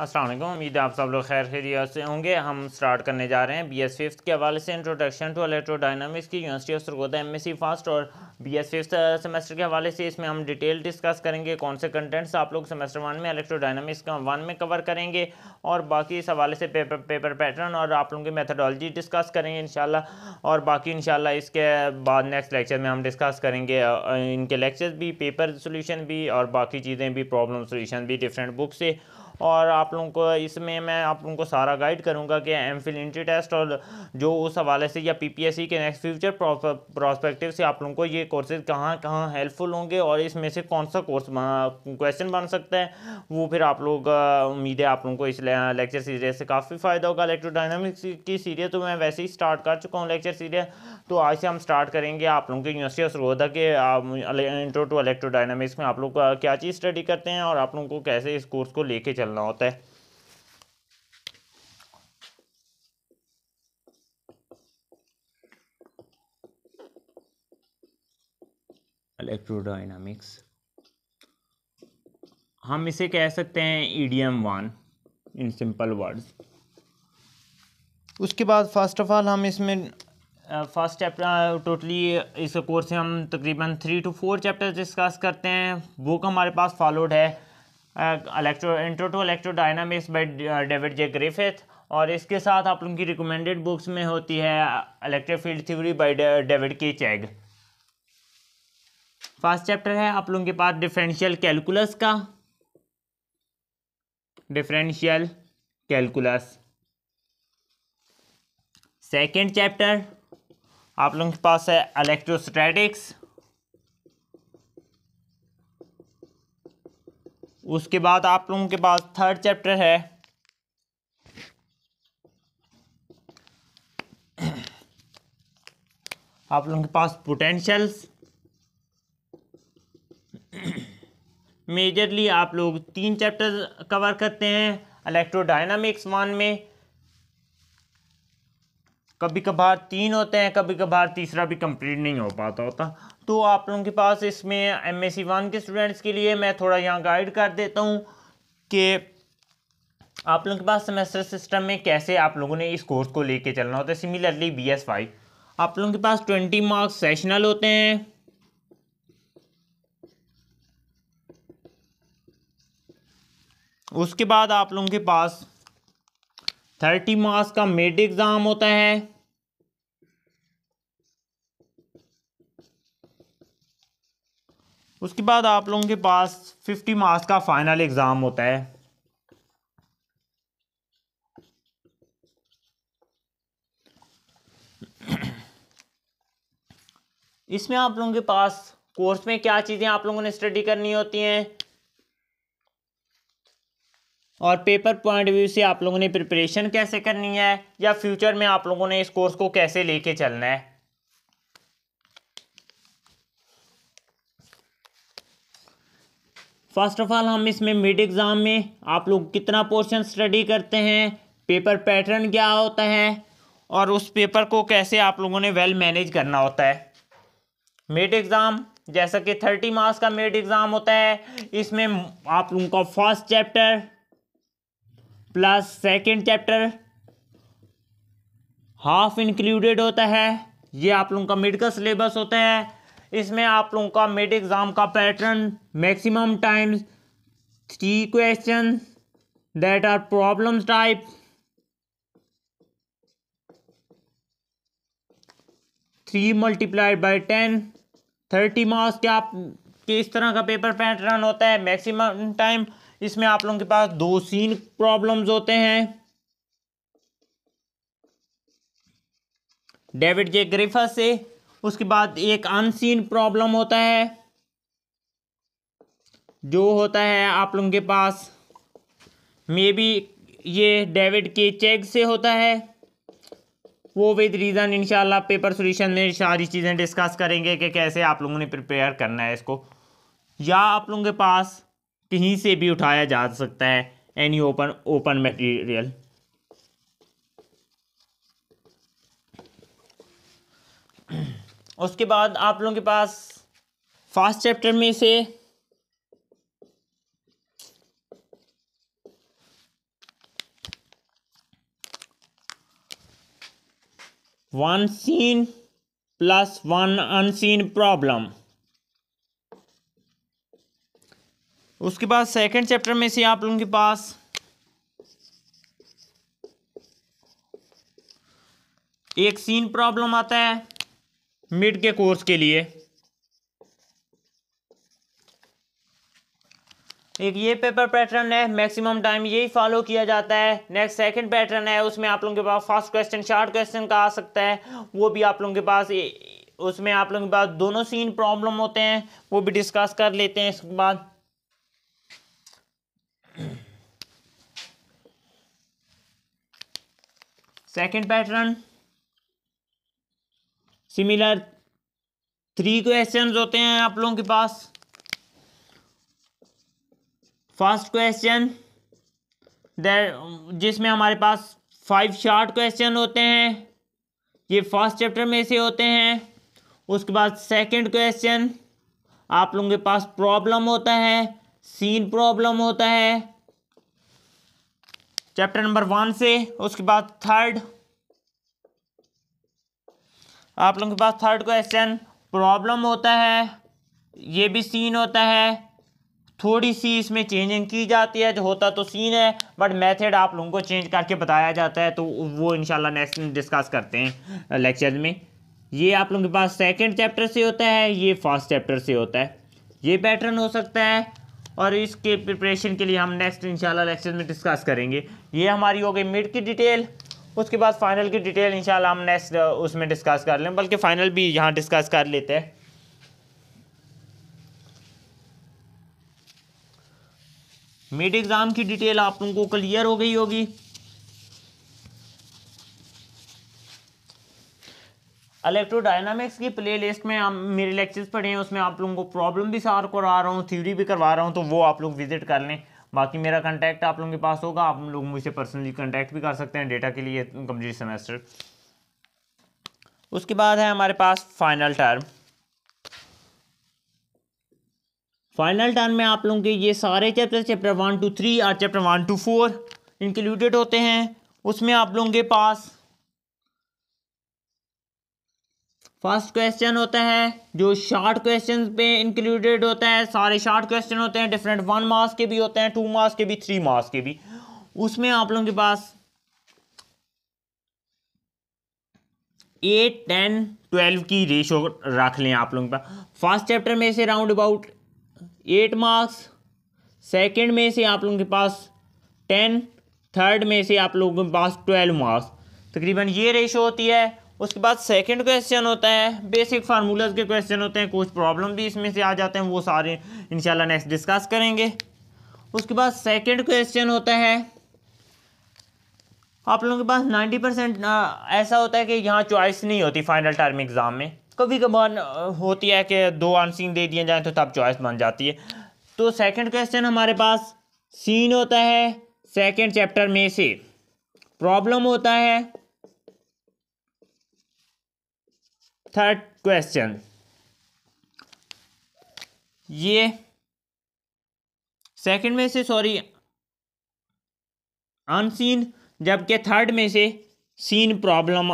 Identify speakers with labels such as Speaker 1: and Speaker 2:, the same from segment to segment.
Speaker 1: असलम उम्मीद है आप सब लोग खैर खैरिया से होंगे हम स्टार्ट करने जा रहे हैं बी एस फिफ्थ के हवाले से इंट्रोडक्शन टू इलेक्ट्रोडाइनमिक्स की university of Sargodha M S C first और बी एस फिफ्थ सेमेस्टर के हवाले से इसमें हम डिटेल डिस्कस करेंगे कौन से कंटेंट्स आप लोग सेमेस्टर वन में इलेक्ट्रोडाइनमिक्स वन में कवर करेंगे और बाकी इस हवाले से पेपर पेपर पैटर्न और आप लोगों की मैथडोलॉजी डिस्कस करेंगे इन और बाकी इन इसके बाद नेक्स्ट लेक्चर में हम डिस्कस करेंगे uh, इनके लेक्चर्स भी पेपर सोल्यूशन भी और बाकी चीज़ें भी प्रॉब्लम सोल्यूशन भी डिफरेंट बुक से और आप लोगों को इसमें मैं आप लोगों को सारा गाइड करूँगा कि एम फिल इंट्री टेस्ट और जो उस हवाले से या पी पी एस सी के नेक्स्ट फ्यूचर प्रॉस्पेक्टिव से आप लोगों को ये कोर्सेज कहाँ कहाँ हेल्पफुल होंगे और इसमें से कौन सा कोर्स क्वेश्चन बन सकता है वो फिर आप लोग उम्मीद है आप लोगों को इस लेक्चर सीरीज से काफ़ी फ़ायदा होगा इलेक्ट्रोडाइनमिक्स की सीरीज तो मैं वैसे ही स्टार्ट कर चुका हूँ लेक्चर सीरीज तो आज से हम स्टार्ट करेंगे आप लोगों की यूनिवर्सिटी ऑफ सरोदा के इंट्रो टू इलेक्ट्रोडाइनमिक्स में आप लोग क्या चीज़ स्टडी करते हैं और आप लोगों को कैसे इस कोर्स को लेके चलना होता है इलेक्ट्रोडाइनमिक्स हम इसे कह सकते हैं EDM one in simple words उसके बाद फर्स्ट ऑफ ऑल हम इसमें फर्स्ट चैप्टर टोटली इस कोर्स से हम तकरीबन three two four chapter discuss करते हैं बुक हमारे पास फॉलोड है electro intro to dynamics by David J Griffith और इसके साथ आप लोगों की रिकमेंडेड बुक्स में होती है electric field theory by David K Cheng first chapter है आप लोगों के पास डिफरेंशियल कैलकुलस का डिफरेंशियल कैलकुलस सेकेंड चैप्टर आप लोगों के पास है इलेक्ट्रोस्टैटिक्स उसके बाद आप लोगों के पास थर्ड चैप्टर है आप लोगों के पास पोटेंशियल्स मेजरली आप लोग तीन चैप्टर कवर करते हैं इलेक्ट्रोडाइनामिक्स वन में कभी कभार तीन होते हैं कभी कभार तीसरा भी कंप्लीट नहीं हो पाता होता तो आप लोगों के पास इसमें एम एस वन के स्टूडेंट्स के लिए मैं थोड़ा यहाँ गाइड कर देता हूँ कि आप लोगों के पास सेमेस्टर सिस्टम में कैसे आप लोगों ने इस कोर्स को लेके चलना होता है सिमिलरली बी एस फाइव आप लोगों के पास ट्वेंटी मार्क्स सेशनल होते हैं उसके बाद आप लोगों के पास थर्टी मार्क्स का मिड एग्ज़ाम होता है उसके बाद आप लोगों के पास फिफ्टी मार्क्स का फाइनल एग्ज़ाम होता है इसमें आप लोगों के पास कोर्स में क्या चीज़ें आप लोगों ने स्टडी करनी होती हैं और पेपर पॉइंट व्यू से आप लोगों ने प्रिपरेशन कैसे करनी है या फ्यूचर में आप लोगों ने इस कोर्स को कैसे लेके चलना है फर्स्ट ऑफ ऑल हम इसमें मिड एग्ज़ाम में आप लोग कितना पोर्शन स्टडी करते हैं पेपर पैटर्न क्या होता है और उस पेपर को कैसे आप लोगों ने वेल मैनेज करना होता है मिड एग्ज़ाम जैसा कि थर्टी मार्क्स का मेड एग्ज़ाम होता है इसमें आप लोगों का first chapter plus second chapter half included होता है ये आप लोगों का मिड का सिलेबस होता है इसमें आप लोगों का मिड एग्ज़ाम का pattern maximum times three question that are problems type three multiplied by ten thirty marks के आप किस तरह का पेपर पैटर्न होता है मैक्सिमम टाइम इसमें आप लोगों के पास दो सीन प्रॉब्लम्स होते हैं डेविड जे ग्रिफस से उसके बाद एक अनसीन प्रॉब्लम होता है जो होता है आप लोगों के पास मे बी ये डेविड के चेक से होता है वो विद रीज़न इंशाल्लाह पेपर सोल्यूशन में सारी चीज़ें डिस्कस करेंगे कि कैसे आप लोगों ने प्रिपेयर करना है इसको या आप लोगों के पास कहीं से भी उठाया जा सकता है एनी ओपन ओपन मटेरियल उसके बाद आप लोगों के पास फर्स्ट चैप्टर में से one seen plus one unseen problem उसके बाद सेकंड चैप्टर में से आप लोगों के पास एक सीन प्रॉब्लम आता है मिड के कोर्स के लिए एक ये पेपर पैटर्न है मैक्सिमम टाइम यही फॉलो किया जाता है नेक्स्ट सेकंड पैटर्न है उसमें आप लोगों के पास फास्ट क्वेश्चन शार्ट क्वेश्चन का आ सकता है वो भी आप लोगों के पास उसमें आप लोगों के पास दोनों सीन प्रॉब्लम होते हैं वो भी डिस्कस कर लेते हैं इसके बाद second pattern similar three question होते हैं आप लोगों के पास फर्स्ट क्वेश्चन जिसमें हमारे पास फाइव शार्ट क्वेश्चन होते हैं ये फर्स्ट चैप्टर में से होते हैं उसके बाद सेकंड क्वेश्चन आप लोगों के पास प्रॉब्लम होता है सीन प्रॉब्लम होता है चैप्टर नंबर वन से उसके बाद थर्ड आप लोगों के पास थर्ड क्वेश्चन प्रॉब्लम होता है ये भी सीन होता है थोड़ी सी इसमें चेंजिंग की जाती है जो होता तो सीन है बट मेथड आप लोगों को चेंज करके बताया जाता है तो वो इनशाला नेक्स्ट डिस्कस करते हैं लेक्चर में ये आप लोगों के पास सेकंड चैप्टर से होता है ये फर्स्ट चैप्टर से होता है ये पैटर्न हो सकता है और इसके प्रिपरेशन के लिए हम नेक्स्ट इनशाला लेक्चर में डिस्कस करेंगे ये हमारी हो गई मिड की डिटेल उसके बाद फाइनल की डिटेल इंशाल्लाह हम नेक्स्ट uh, उसमें डिस्कस कर लें बल्कि फ़ाइनल भी यहाँ डिस्कस कर लेते हैं मिड एग्ज़ाम की डिटेल आप लोगों को क्लियर हो गई होगी इलेक्ट्रोडाइनमिक्स की प्लेलिस्ट में हम मेरे लेक्चर्स पढ़े हैं उसमें आप लोगों को प्रॉब्लम भी सार करा रहा हूँ थ्योरी भी करवा रहा हूँ तो वो आप लोग विज़िट कर लें बाकी मेरा कॉन्टैक्ट आप लोगों के पास होगा आप लोग मुझसे पर्सनली कॉन्टैक्ट भी कर सकते हैं डेटा के लिए कंप्लीट सेमेस्टर उसके बाद है हमारे पास फाइनल टर्म फाइनल टर्म में आप लोगों के ये सारे chapter chapter one two three और chapter one two four included होते हैं उसमें आप लोगों के पास फर्स्ट क्वेश्चन होता है जो शार्ट क्वेश्चन पे इंक्लूडेड होता है सारे शार्ट क्वेश्चन होते हैं डिफरेंट वन मार्क्स के भी होते हैं टू मार्क्स के भी थ्री मार्क्स के भी उसमें आप लोगों के पास एट टेन ट्वेल्व की रेशो रख लें आप लोगों के पास फर्स्ट चैप्टर में से round about eight marks second में से आप लोगों के पास टेन थर्ड में से आप लोगों के पास ट्वेल्व मार्क्स तकरीबन ये रेशो होती है उसके बाद सेकंड क्वेश्चन होता है बेसिक फार्मूलाज के क्वेश्चन होते हैं कुछ प्रॉब्लम भी इसमें से आ जाते हैं वो सारे इंशाल्लाह नेक्स्ट डिस्कस करेंगे उसके बाद सेकंड क्वेश्चन होता है आप लोगों के पास नाइन्टी परसेंट ऐसा होता है कि यहाँ चॉइस नहीं होती फाइनल टर्म एग्ज़ाम में कभी कभार होती है कि दो आंसर दे दिए जाए तो तब चॉइस बन जाती है तो सेकेंड क्वेश्चन हमारे पास सीन होता है सेकेंड चैप्टर में से प्रॉब्लम होता है थर्ड क्वेश्चन ये सेकंड में से सॉरी अनसीन जबकि थर्ड में से सीन प्रॉब्लम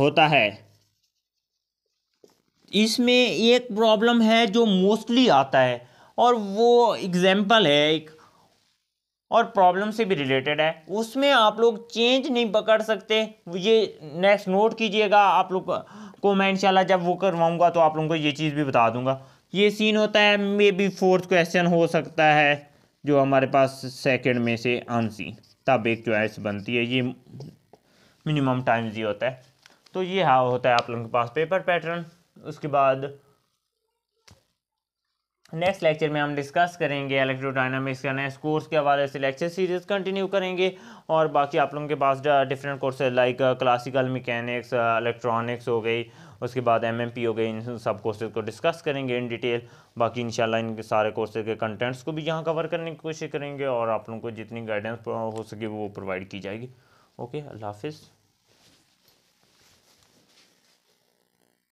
Speaker 1: होता है इसमें एक प्रॉब्लम है जो मोस्टली आता है और वो एग्जांपल है एक और प्रॉब्लम से भी रिलेटेड है उसमें आप लोग चेंज नहीं पकड़ सकते ये नेक्स्ट नोट कीजिएगा आप लोग आपको मैं इंशाल्लाह जब वो करवाऊँगा तो आप लोगों को ये चीज़ भी बता दूंगा ये सीन होता है मे बी फोर्थ क्वेश्चन हो सकता है जो हमारे पास सेकंड में से आंसी तब एक चॉइस बनती है ये मिनिमम टाइम्स ये होता है तो ये हाँ होता है आप लोगों के पास पेपर पैटर्न उसके बाद नेक्स्ट लेक्चर में हम डिस्कस करेंगे इलेक्ट्रोडायनामिक्स का नेक्स्ट कोर्स के हवाले से लेक्चर सीरीज कंटिन्यू करेंगे और बाकी आप लोगों के पास different courses like classical mechanics electronics हो गई उसके बाद एमएमपी हो गई इन सब कोर्सेज को डिस्कस करेंगे इन डिटेल बाकी इंशाल्लाह इन सारे कोर्सेज के कंटेंट्स को भी यहाँ कवर करने की कोशिश करेंगे और आप लोगों को जितनी गाइडेंस हो सके वो प्रोवाइड की जाएगी ओके अल्लाह हाफिज़